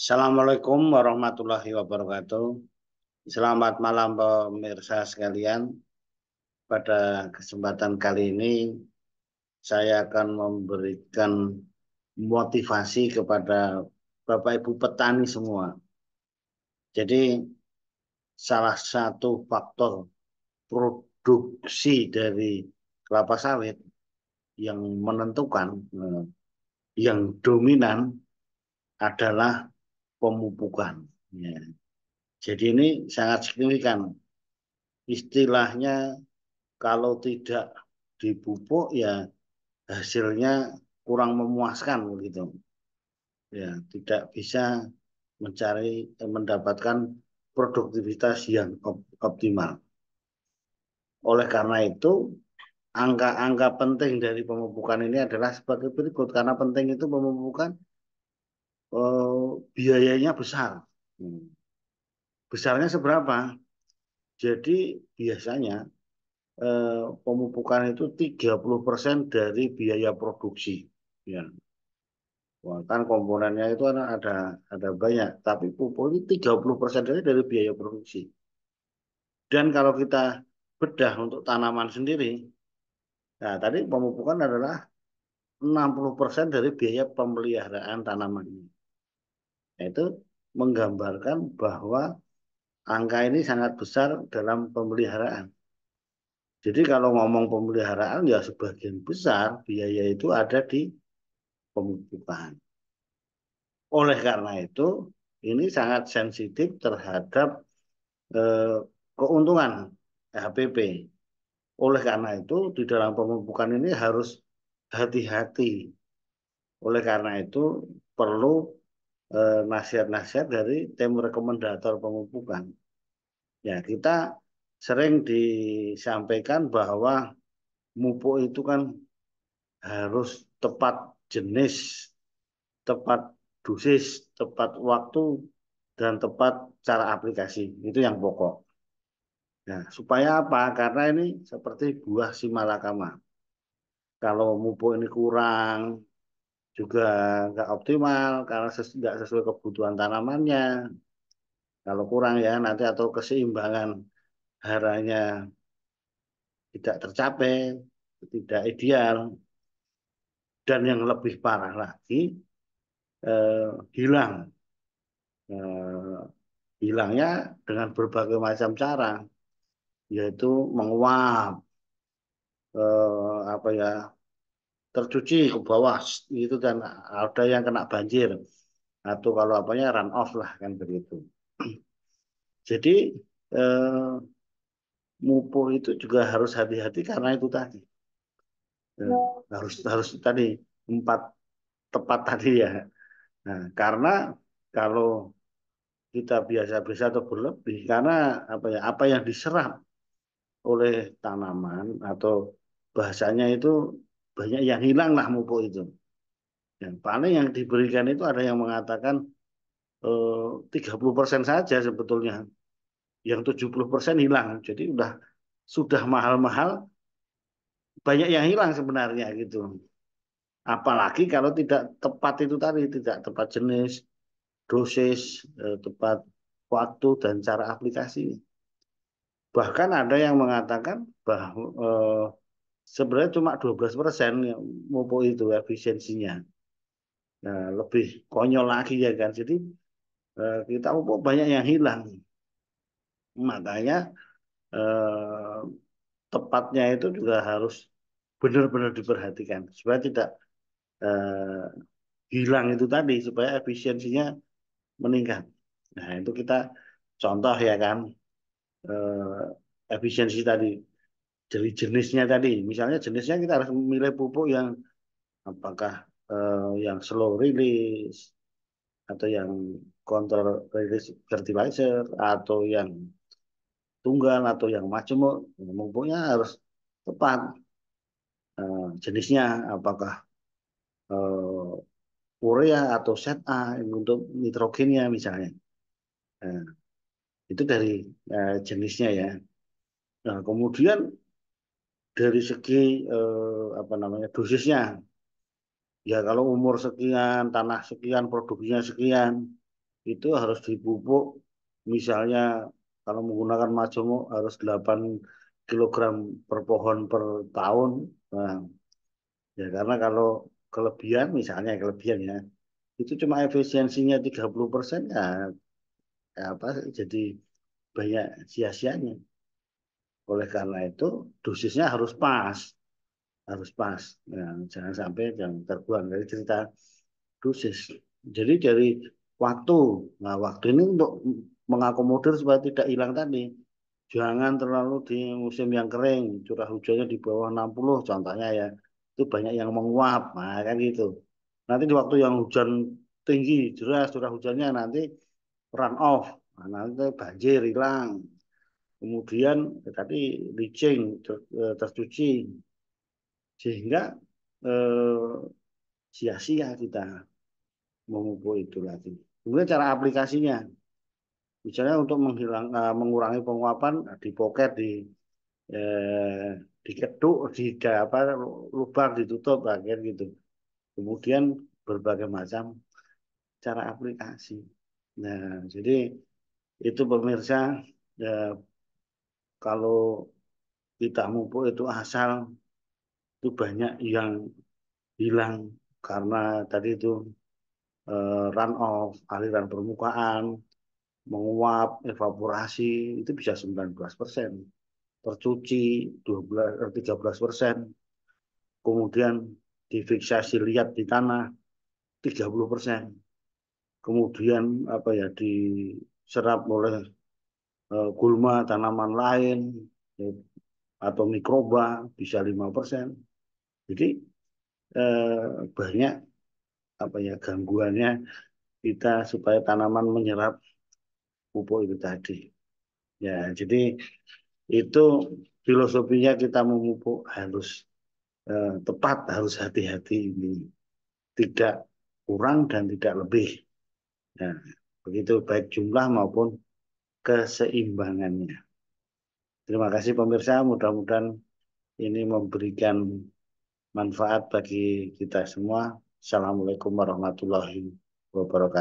Assalamualaikum warahmatullahi wabarakatuh. Selamat malam pemirsa sekalian. Pada kesempatan kali ini saya akan memberikan motivasi kepada Bapak Ibu petani semua. Jadi salah satu faktor produksi dari kelapa sawit yang menentukan eh, yang dominan adalah pemupukan. Ya. Jadi ini sangat signifikan. Istilahnya kalau tidak dipupuk ya hasilnya kurang memuaskan begitu. Ya, tidak bisa mencari eh, mendapatkan produktivitas yang op optimal. Oleh karena itu, angka-angka penting dari pemupukan ini adalah sebagai berikut. Karena penting itu pemupukan Eh, biayanya besar. Hmm. Besarnya seberapa? Jadi biasanya eh, pemupukan itu 30% dari biaya produksi. Ya. Wah, kan komponennya itu ada ada, banyak, tapi pupuk ini 30% dari dari biaya produksi. Dan kalau kita bedah untuk tanaman sendiri, nah tadi pemupukan adalah 60% dari biaya pemeliharaan tanaman ini. Itu menggambarkan bahwa angka ini sangat besar dalam pemeliharaan. Jadi kalau ngomong pemeliharaan ya sebagian besar biaya itu ada di pemupukan. Oleh karena itu ini sangat sensitif terhadap eh, keuntungan HPP. Oleh karena itu di dalam pemupukan ini harus hati-hati. Oleh karena itu perlu Eh, nasihat-nasihat eh, dari tim rekomendator pemupukan. Ya, kita sering disampaikan bahwa mupuk itu kan harus tepat jenis, tepat dosis, tepat waktu, dan tepat cara aplikasi. Itu yang pokok. Nah, supaya apa? Karena ini seperti buah simalakama. Kalau mupuk ini kurang, juga nggak optimal karena ses nggak sesuai kebutuhan tanamannya. Kalau kurang ya nanti atau keseimbangan haranya tidak tercapai, tidak ideal. Dan yang lebih parah lagi eh, hilang. Eh, hilangnya dengan berbagai macam cara, yaitu menguap, eh, apa ya tercuci ke bawah itu dan ada yang kena banjir atau kalau apanya run off lah kan begitu. Jadi eh, mupo itu juga harus hati-hati karena itu tadi eh, harus harus tadi empat tepat tadi ya. Nah, karena kalau kita biasa-biasa atau berlebih karena apa ya apa yang diserap oleh tanaman atau bahasanya itu banyak yang hilang lah mupuk itu. Dan paling yang diberikan itu ada yang mengatakan eh, tiga puluh persen saja sebetulnya, yang 70 persen hilang. Jadi udah sudah mahal-mahal, banyak yang hilang sebenarnya gitu. Apalagi kalau tidak tepat itu tadi, tidak tepat jenis, dosis, eh, tepat waktu dan cara aplikasi. Bahkan ada yang mengatakan bahwa eh, sebenarnya cuma 12 persen Mopo itu efisiensinya. Nah, lebih konyol lagi ya kan. Jadi eh, kita Mopo banyak yang hilang. Makanya eh, tepatnya itu juga harus benar-benar diperhatikan supaya tidak eh, hilang itu tadi supaya efisiensinya meningkat. Nah, itu kita contoh ya kan efisiensi tadi dari jenisnya tadi. Misalnya jenisnya kita harus memilih pupuk yang apakah eh, yang slow release atau yang control release fertilizer atau yang tunggal atau yang majemuk. Pupuknya harus tepat eh, jenisnya apakah eh, urea atau A untuk nitrogennya misalnya. Eh, itu dari eh, jenisnya ya. Nah, kemudian dari segi eh, apa namanya dosisnya ya kalau umur sekian tanah sekian produknya sekian itu harus dipupuk misalnya kalau menggunakan majemuk harus 8 kg per pohon per tahun nah, ya karena kalau kelebihan misalnya kelebihan ya itu cuma efisiensinya 30 persen ya, ya apa jadi banyak sia-sianya oleh karena itu dosisnya harus pas, harus pas. Ya, jangan sampai yang terbuang dari cerita dosis. Jadi dari waktu, nah waktu ini untuk mengakomodir supaya tidak hilang tadi. Jangan terlalu di musim yang kering, curah hujannya di bawah 60 contohnya ya. Itu banyak yang menguap, nah kan gitu. Nanti di waktu yang hujan tinggi, jelas curah hujannya nanti run off, nah, nanti banjir hilang, kemudian tadi licin ter, eh, tercuci sehingga eh, sia-sia eh, kita memupuk itu lagi. Kemudian cara aplikasinya, misalnya untuk menghilang eh, mengurangi penguapan eh, di poket di eh, dikeduk di apa lubang ditutup bagian ah, gitu. Kemudian berbagai macam cara aplikasi. Nah, jadi itu pemirsa eh, kalau kita mupuk itu asal itu banyak yang hilang karena tadi itu eh, run off aliran permukaan menguap evaporasi itu bisa 19 persen tercuci 12 13 eh, persen kemudian difiksasi liat di tanah 30 persen kemudian apa ya diserap oleh Eh, gulma tanaman lain ya, atau mikroba bisa lima persen. Jadi eh, banyak apa ya gangguannya kita supaya tanaman menyerap pupuk itu tadi. Ya, jadi itu filosofinya kita memupuk harus eh, tepat, harus hati-hati ini. Tidak kurang dan tidak lebih. Nah, begitu baik jumlah maupun keseimbangannya. Terima kasih pemirsa, mudah-mudahan ini memberikan manfaat bagi kita semua. Assalamualaikum warahmatullahi wabarakatuh.